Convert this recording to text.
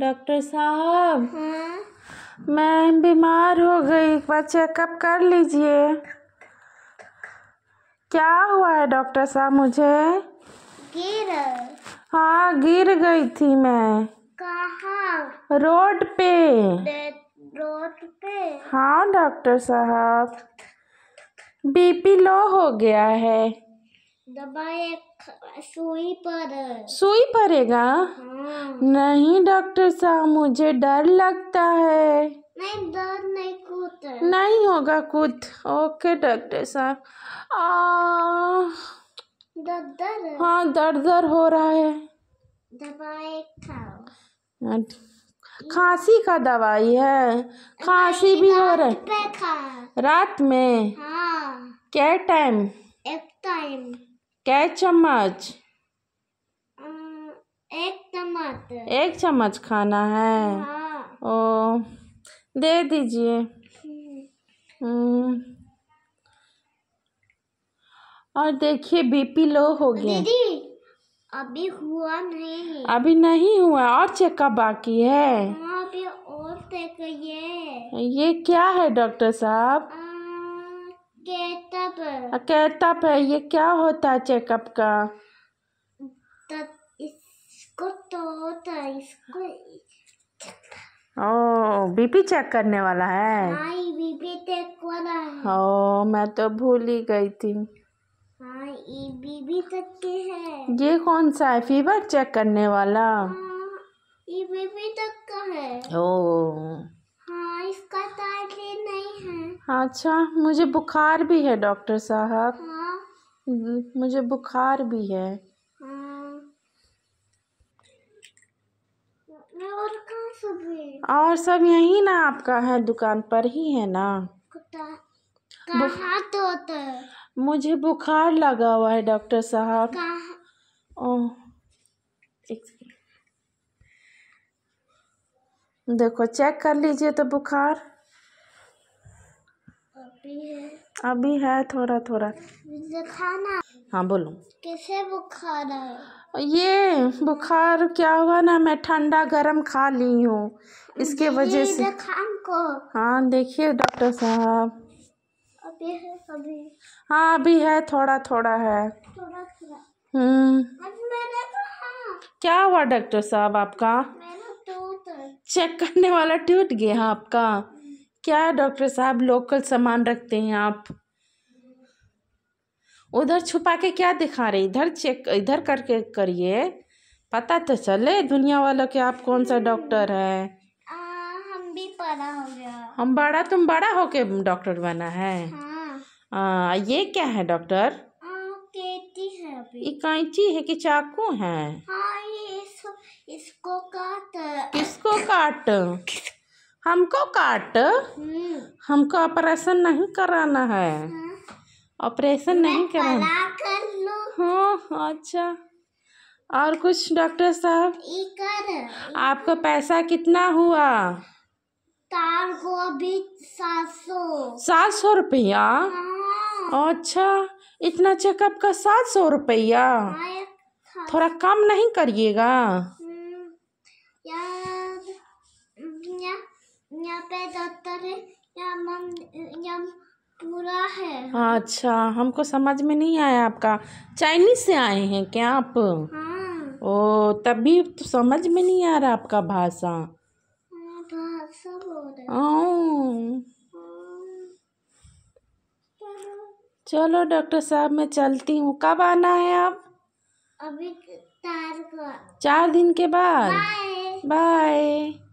Doctor साहब हम्म। मैं बीमार हो गई एक बार चेकअप कर लीजिए क्या हुआ है डॉक्टर साहब मुझे गिर हाँ गिर गई थी मैं कहा रोड पे रोड पे हाँ डॉक्टर साहब बीपी लो हो गया है दवाई सुई पर सुई पड़ेगा हाँ। नहीं डॉक्टर साहब मुझे डर लगता है नहीं डर नहीं कुछ नहीं होगा कुछ ओके डॉक्टर साहब दर्दर हाँ दर दर हो रहा है दवाई खांसी का दवाई है खांसी भी हो रहा है रात में हाँ। क्या टाइम एक टाइम कै चम्मच एक चम्मच एक चम्मच खाना है हाँ। ओ दे दीजिए हम्म। हम्म। और देखिए बीपी लो हो गया दीदी अभी हुआ नहीं अभी नहीं हुआ और चेकअप बाकी है हाँ, अभी और ये क्या है डॉक्टर साहब कैटअप है ये क्या होता है चेकअप का तब इसको तो होता है इसको ओ बीपी चेक करने वाला है हाँ बीपी चेक वाला है ओ मैं तो भूल ही गई थी हाँ ये बीपी चेक के है ये कौन सा है फीवर चेक करने वाला हाँ, ये बीपी चेक का है ओ अच्छा मुझे बुखार भी है डॉक्टर साहब हाँ? हम्म, मुझे बुखार भी है हाँ। और सब और सब यही ना आपका है दुकान पर ही है ना कहाँ तो होता है मुझे बुखार लगा हुआ है डॉक्टर साहब ओह एक देखो चेक कर लीजिए तो बुखार अभी है थोड़ा थोड़ा खाना हाँ बोलो कैसे बुखार है ये बुखार क्या हुआ ना मैं ठंडा गरम खा ली हूँ इसके वजह से को हाँ देखिए डॉक्टर साहब अभी है हाँ अभी है थोड़ा थोड़ा है थोड़ा थोड़ा हम्म। तो हाँ। क्या हुआ डॉक्टर साहब आपका चेक करने वाला टूट गया आपका क्या डॉक्टर साहब लोकल सामान रखते हैं आप उधर छुपा के क्या दिखा रहे इधर चेक इधर करके करिए पता तो चले दुनिया वालों के आप कौन सा डॉक्टर है आ, हम भी बड़ा हो गया हम बड़ा तुम बड़ा होके डॉक्टर बना है हाँ। आ, ये क्या है डॉक्टर कैंची है कि चाकू है हाँ, ये इस, इसको काट किसको काट हमको काट हम्म। हमको ऑपरेशन नहीं कराना है ऑपरेशन हाँ। नहीं कराना कर हाँ अच्छा और कुछ डॉक्टर साहब आपका पैसा कितना हुआ सात सौ सात सौ रुपया हाँ। अच्छा इतना चेकअप का सात सौ रुपया हाँ, थोड़ा कम नहीं करिएगा अच्छा हमको समझ में नहीं आया आपका चाइनीज से आए हैं क्या आप हाँ। ओ तब तभी तो समझ में नहीं आ रहा आपका भाषा हाँ, हाँ। चलो डॉक्टर साहब मैं चलती हूँ कब आना है आप अभी चार दिन के बाद बाय